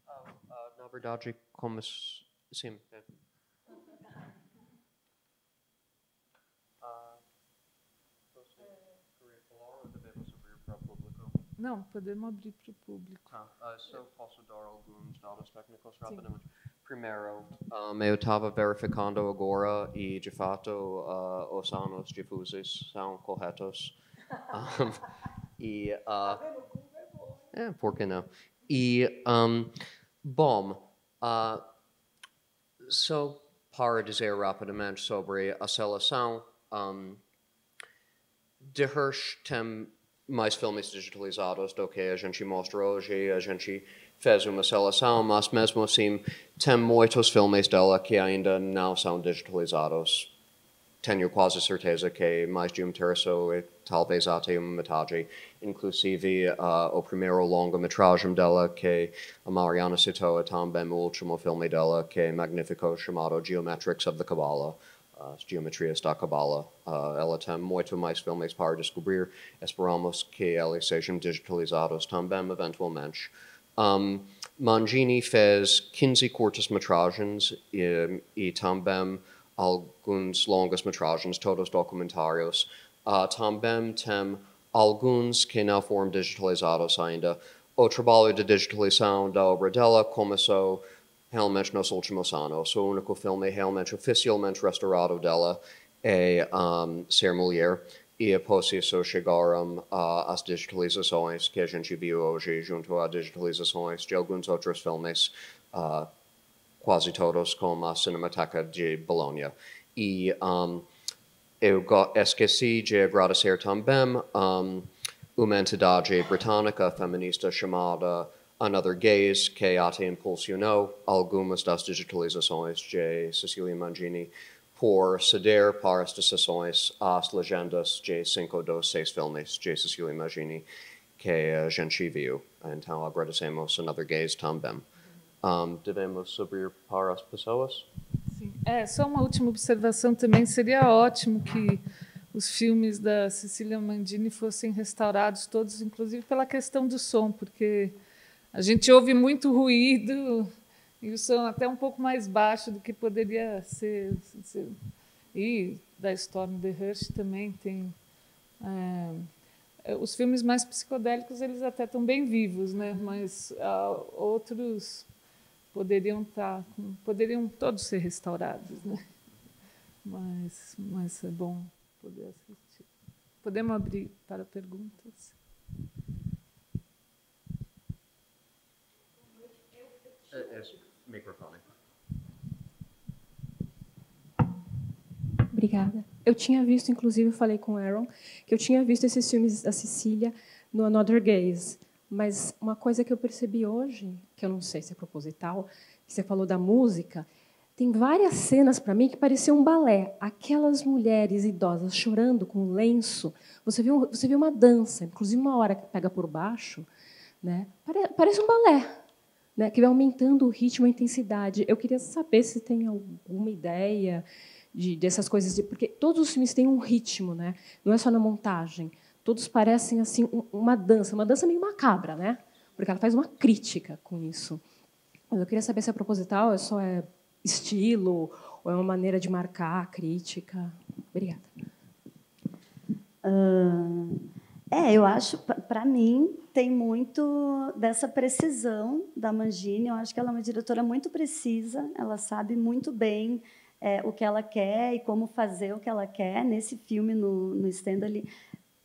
Ah, na verdade, como... Sim, é. Não, podemos abrir para o público. Ah, ah posso dar alguns dados técnicos rapidamente? Primeiro, um, eu estava verificando agora e, de fato, uh, os anos difusos são corretos. Um, e, uh, tá é, é, por que não? E, um, bom, uh, só para dizer rapidamente sobre a seleção, um, de Hirsch tem mais filmes digitalizados do que a gente mostra hoje. A gente fez uma seleção, mas mesmo assim tem muitos filmes dela que ainda não são digitalizados. Tenho quase certeza que mais de um terço e talvez até uma metade. Inclusive, uh, o primeiro longa-metragem dela, que a Mariana citou, é também o último filme dela, que é magnífico, chamado Geometrics of the Kabbalah as uh, geometria esta cabala. Uh, ela mais filmes para descobrir. Esperamos que eles sejam digitalizados também, eventualmente. Um, Mangini fez 15 curtas-metragens um, e, e, também alguns longas-metragens, todos documentários. Uh, também tem alguns que não foram digitalizados ainda. O trabalho de digitalização da obra dela começou realmente nos últimos anos. O único filme realmente oficialmente restaurado dela é um, Ser Mulher. E após isso chegaram uh, as digitalizações que a gente viu hoje, junto às digitalizações de alguns outros filmes, uh, quase todos com a Cinemateca de Bologna. E um, eu esqueci de agradecer também um, uma entidade britânica feminista chamada another gaze, que até impulsionou algumas das digitalizações de Cecília Mangini por ceder para as estações as legendas de cinco dos seis filmes de Cecília Mangini que a gente viu. Então agradecemos another gaze também. Um, devemos subir para as pessoas? Sim. É, só uma última observação também. Seria ótimo que os filmes da Cecília Mandini fossem restaurados todos, inclusive pela questão do som, porque a gente ouve muito ruído e o som até um pouco mais baixo do que poderia ser. ser. E da Storm the Rush também tem. É, os filmes mais psicodélicos eles até estão bem vivos, né? Mas ah, outros poderiam estar, tá poderiam todos ser restaurados, né? Mas, mas é bom poder assistir. Podemos abrir para perguntas. É, é microfone. Obrigada. Eu tinha visto, inclusive, eu falei com o Aaron, que eu tinha visto esses filmes da Sicília no Another Gaze. Mas uma coisa que eu percebi hoje, que eu não sei se é proposital, que você falou da música, tem várias cenas para mim que pareciam um balé. Aquelas mulheres idosas chorando com lenço, você vê, você vê uma dança, inclusive uma hora que pega por baixo, né? parece um balé né, que vai aumentando o ritmo, a intensidade. Eu queria saber se tem alguma ideia de, dessas coisas, de, porque todos os filmes têm um ritmo, né? não é só na montagem. Todos parecem assim uma dança, uma dança meio macabra, né? porque ela faz uma crítica com isso. Mas eu queria saber se é proposital, é só é estilo ou é uma maneira de marcar a crítica. Obrigada. Uh... É, eu acho, para mim, tem muito dessa precisão da Mangini. Eu acho que ela é uma diretora muito precisa, ela sabe muito bem é, o que ela quer e como fazer o que ela quer. Nesse filme, no, no Stanley.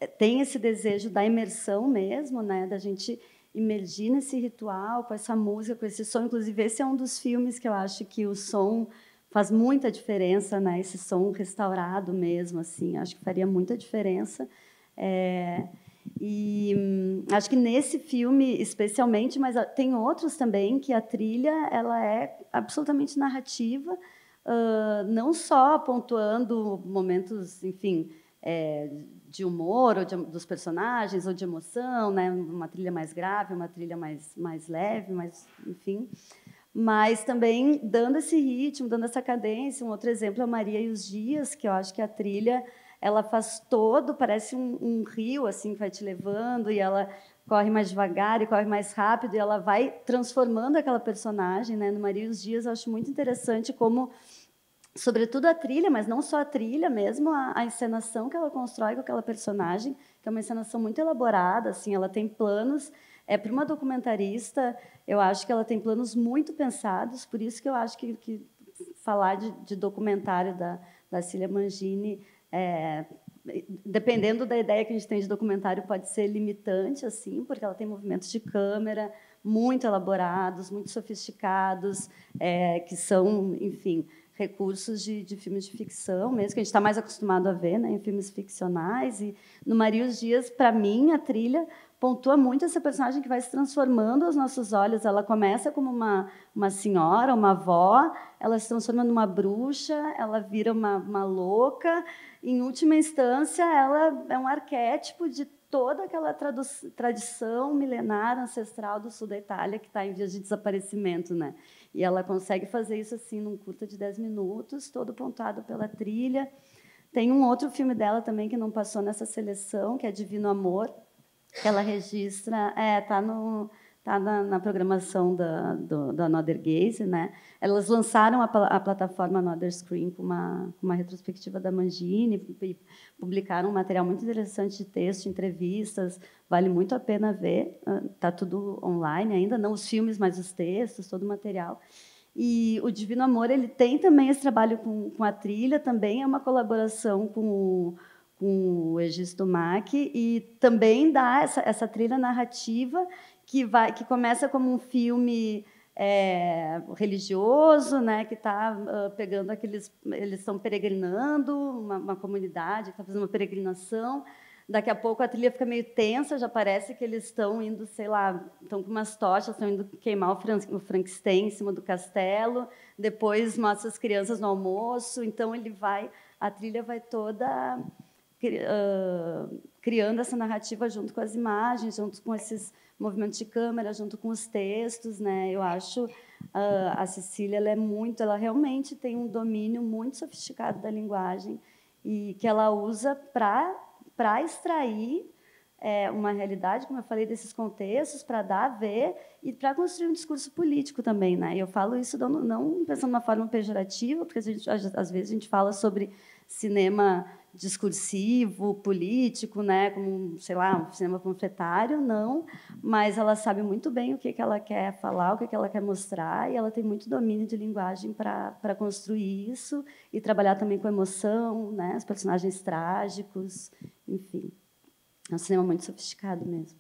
É, tem esse desejo da imersão mesmo, né? da gente imergir nesse ritual, com essa música, com esse som. Inclusive, esse é um dos filmes que eu acho que o som faz muita diferença, né? esse som restaurado mesmo. assim, Acho que faria muita diferença. É, e hum, acho que nesse filme especialmente, mas ah, tem outros também que a trilha ela é absolutamente narrativa, uh, não só pontuando momentos, enfim, é, de humor ou de, dos personagens ou de emoção, né? Uma trilha mais grave, uma trilha mais mais leve, mas enfim, mas também dando esse ritmo, dando essa cadência. Um outro exemplo é Maria e os Dias, que eu acho que a trilha ela faz todo, parece um, um rio assim que vai te levando e ela corre mais devagar e corre mais rápido e ela vai transformando aquela personagem, né? No Maria e os Dias eu acho muito interessante como sobretudo a trilha, mas não só a trilha, mesmo a, a, encenação que ela constrói com aquela personagem, que é uma encenação muito elaborada, assim, ela tem planos. É para uma documentarista, eu acho que ela tem planos muito pensados, por isso que eu acho que, que falar de, de documentário da, da Cília Mangini é, dependendo da ideia que a gente tem de documentário, pode ser limitante, assim, porque ela tem movimentos de câmera muito elaborados, muito sofisticados, é, que são, enfim, recursos de, de, filmes de ficção, mesmo que a gente está mais acostumado a ver né, em filmes ficcionais. E no Maria os Dias, para mim, a trilha pontua muito essa personagem que vai se transformando aos nossos olhos. Ela começa como uma, uma senhora, uma avó, ela se transforma numa bruxa, ela vira uma, uma louca. Em última instância, ela é um arquétipo de toda aquela tradição milenar ancestral do sul da Itália que está em vias de desaparecimento, né? E ela consegue fazer isso assim num curta de 10 minutos, todo pontuado pela trilha. Tem um outro filme dela também que não passou nessa seleção, que é Divino Amor, ela registra, é, tá no tá na, na programação da do, da Another Gaze, né? Elas lançaram a, a plataforma Another Screen com uma uma retrospectiva da Mangini, publicaram um material muito interessante de texto, entrevistas, vale muito a pena ver. Ah, tá tudo online ainda, não os filmes, mas os textos, todo o material. E o Divino Amor ele tem também esse trabalho com, com a trilha, também é uma colaboração com o com o Egisto maqui e também dá essa, essa trilha narrativa que vai que começa como um filme é, religioso, né, que está uh, ah, pegando aqueles, eles estão peregrinando, uma, uma comunidade está fazendo uma peregrinação. Daqui a pouco a trilha fica meio tensa, já parece que eles estão indo, sei lá, estão com umas tochas, estão indo queimar o, Fran o Frankenstein em cima do castelo. Depois mostra as crianças no almoço, então ele vai, a trilha vai toda criando essa narrativa junto com as imagens, junto com esses movimentos de câmera, junto com os textos, né? Eu acho a Cecília ela é muito, ela realmente tem um domínio muito sofisticado da linguagem e que ela usa para para extrair é, uma realidade, como eu falei, desses contextos, para dar a ver e para construir um discurso político também. Né? Eu falo isso não, pensando de uma forma pejorativa, porque gente, às vezes a gente fala sobre cinema discursivo, político, né, como, sei lá, um cinema panfletário, não, mas ela sabe muito bem o que, que ela quer falar, o que, que ela quer mostrar, e ela tem muito domínio de linguagem para construir isso e trabalhar também com emoção, né, os personagens trágicos, enfim. É um cinema muito sofisticado mesmo.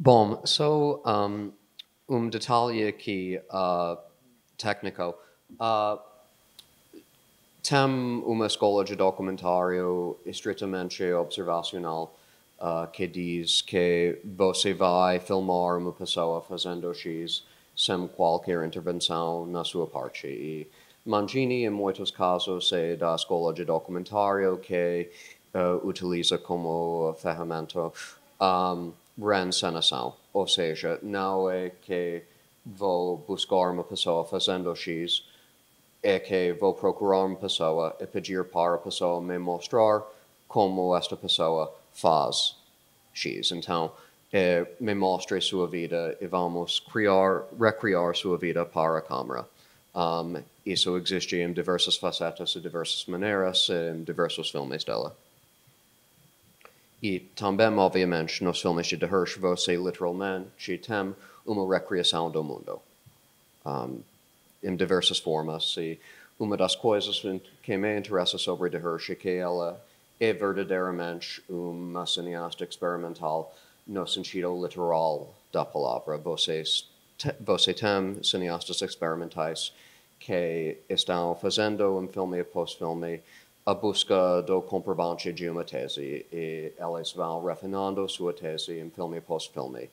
Bom, só um, um detalhe aqui uh, técnico. Uh, tem uma escola de documentário estritamente observacional uh, que diz que você vai filmar uma pessoa fazendo X sem qualquer intervenção na sua parte. E Mangini, em muitos casos, é da escola de documentário que uh, utiliza como ferramenta. Um, reencenação. Ou seja, não é que vou buscar uma pessoa fazendo X, é que vou procurar uma pessoa e pedir para a pessoa me mostrar como esta pessoa faz X. Então, é, me mostre sua vida e vamos criar, recriar sua vida para a câmera. Um, isso existe em diversas facetas e diversas maneiras, em diversos filmes dela. I também nos não somente de Hirsch você men ci tem uma recreação do mundo um, diversas formas e uma das coisas que me interessa sobre de Hirsch que é verdadeiramente uma cineasta experimental nos sentido literal da palavra. Vocês, te, você tem cineastas experimentais que estão fazendo um filme e pós-filme a busca do comprovante de uma tese e elas vão refinando sua tese em filme após filme.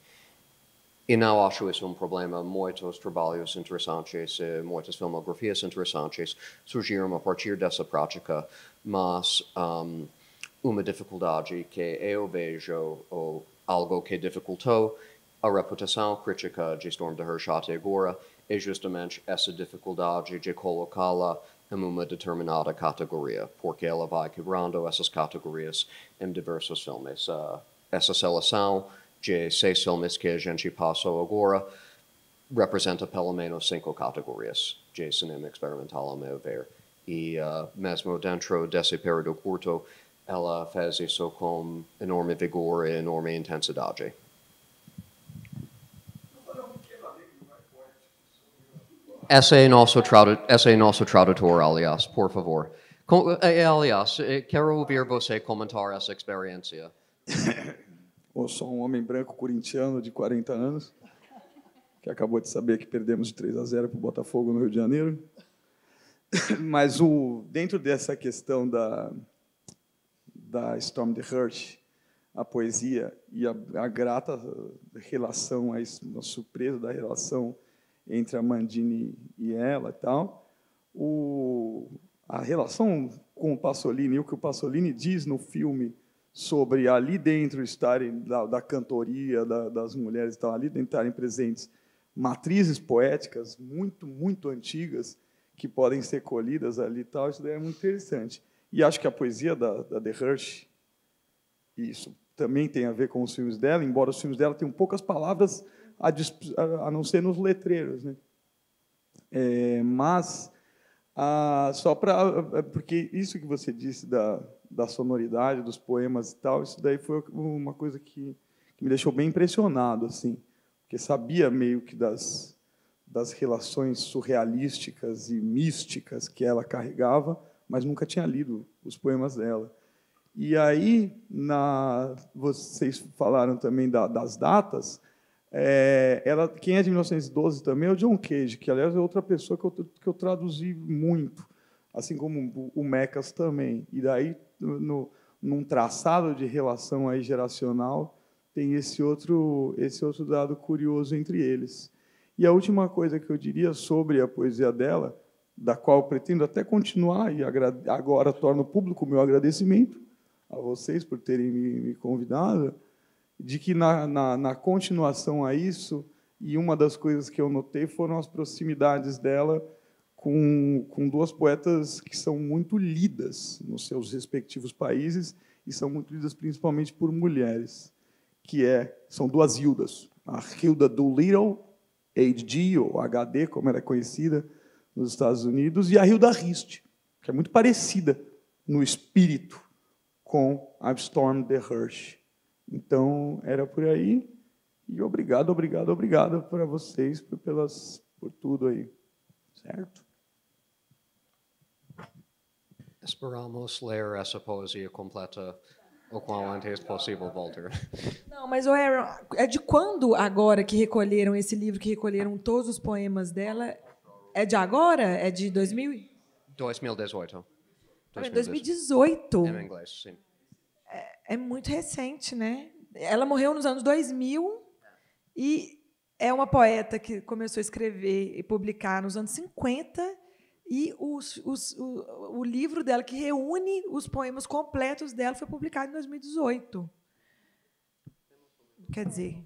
E não acho isso um problema. Muitos trabalhos interessantes, eh, muitas filmografias interessantes surgiram a partir dessa prática, mas um, uma dificuldade que eu vejo, ou algo que dificultou a reputação crítica de Storm de Hershot agora, é justamente essa dificuldade de colocá-la numa determinada categoria, porque ela vai quebrando essas categorias em diversos filmes. Uh, essa seleção de seis filmes que a gente passou agora representa pelo menos cinco categorias de cinema experimental, ao meu ver. E uh, mesmo dentro desse período curto, ela fez isso com enorme vigor e enorme intensidade. é nosso tradutor, aliás, por favor. Com, eh, eh, aliás, eh, quero ouvir você comentar essa experiência. Eu sou um homem branco corintiano de 40 anos, que acabou de saber que perdemos de 3 a 0 para o Botafogo no Rio de Janeiro. Mas o, dentro dessa questão da, da Storm the Hurt, a poesia e a, a grata relação, a, a surpresa da relação entre a Mandini e ela e tal, o, a relação com o Pasolini, o que o Pasolini diz no filme sobre ali dentro estarem, da, da cantoria, da, das mulheres e tal, ali dentro estarem presentes matrizes poéticas muito, muito antigas que podem ser colhidas ali e tal, isso daí é muito interessante. E acho que a poesia da, da De Hirsch, isso também tem a ver com os filmes dela, embora os filmes dela tenham poucas palavras a, a não ser nos letreiros. Né? É, mas, ah, só para. Porque isso que você disse da, da sonoridade, dos poemas e tal, isso daí foi uma coisa que, que me deixou bem impressionado, assim, porque sabia meio que das das relações surrealísticas e místicas que ela carregava, mas nunca tinha lido os poemas dela. E aí, na, vocês falaram também da, das datas, é, ela, quem é de 1912 também é o John Cage, que, aliás, é outra pessoa que eu, que eu traduzi muito, assim como o, Mechas Mecas também. E daí, no, num traçado de relação aí geracional, tem esse outro, esse outro dado curioso entre eles. E a última coisa que eu diria sobre a poesia dela, da qual pretendo até continuar, e agora torno público o meu agradecimento a vocês por terem me, me convidado, de que na, na, na continuação a isso, e uma das coisas que eu notei foram as proximidades dela com, com duas poetas que são muito lidas nos seus respectivos países e são muito lidas principalmente por mulheres, que é são duas Hildas, a Hilda Doolittle, HD ou HD, como era é conhecida nos Estados Unidos, e a Hilda Rist, que é muito parecida no espírito com I've Storm de Hirsch. Então, era por aí. E obrigado, obrigado, obrigado para vocês por, pelas, por tudo aí. Certo? Esperamos ler essa poesia completa o quanto antes possível, Walter. Não, mas, Aaron, é de quando agora que recolheram esse livro, que recolheram todos os poemas dela? É de agora? É de 2000? 2018. 2018. Em inglês, sim. É, é, muito recente, né? Ela morreu nos anos 2000 e é uma poeta que começou a escrever e publicar nos anos 50 e os, os, o, o, livro dela, que reúne os poemas completos dela, foi publicado em 2018. Quer dizer.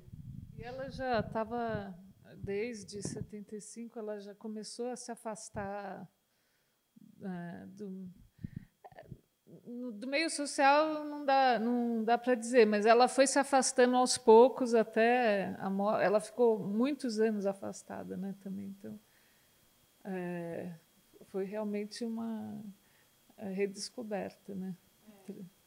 E ela já estava, desde 75, ela já começou a se afastar é, do, do meio social não dá, não dá para dizer, mas ela foi se afastando aos poucos até a Ela ficou muitos anos afastada, né? Também, então é, foi realmente uma é, redescoberta, né? É.